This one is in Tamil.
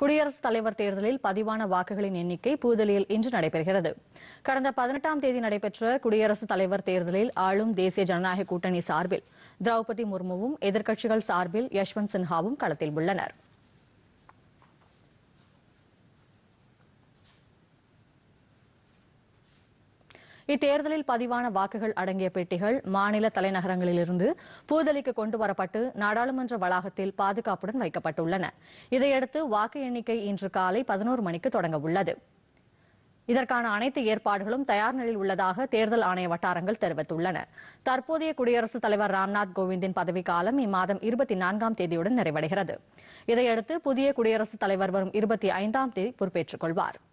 குடியரசுத் தலைவர் தேர்தலில் பதிவான வாக்குகளின் எண்ணிக்கை புதுதில்லியில் இன்று நடைபெறுகிறது கடந்த பதினெட்டாம் தேதி நடைபெற்ற குடியரசுத் தலைவர் தேர்தலில் ஆளும் தேசிய ஜனநாயக கூட்டணி சார்பில் திரௌபதி முர்முவும் எதிர்க்கட்சிகள் சார்பில் யஷ்வந்த் சின்ஹாவும் களத்தில் உள்ளனா் இத்தேர்தலில் பதிவான வாக்குகள் அடங்கிய பெட்டிகள் மாநில தலைநகரங்களிலிருந்து பூதலிக்கு கொண்டு வரப்பட்டு நாடாளுமன்ற வளாகத்தில் பாதுகாப்புடன் வைக்கப்பட்டுள்ளன இதையடுத்து வாக்கு எண்ணிக்கை இன்று காலை பதினோரு மணிக்கு தொடங்க உள்ளது இதற்கான அனைத்து ஏற்பாடுகளும் தயார் நிலையில் உள்ளதாக தேர்தல் ஆணைய வட்டாரங்கள் தெரிவித்துள்ளன தற்போதைய குடியரசுத் தலைவர் ராம்நாத் கோவிந்தின் பதவிக்காலம் இம்மாதம் இருபத்தி நான்காம் தேதியுடன் நிறைவடைகிறது இதையடுத்து புதிய குடியரசுத் தலைவர் வரும் இருபத்தி ஐந்தாம் தேதி பொறுப்பேற்றுக் கொள்வாா்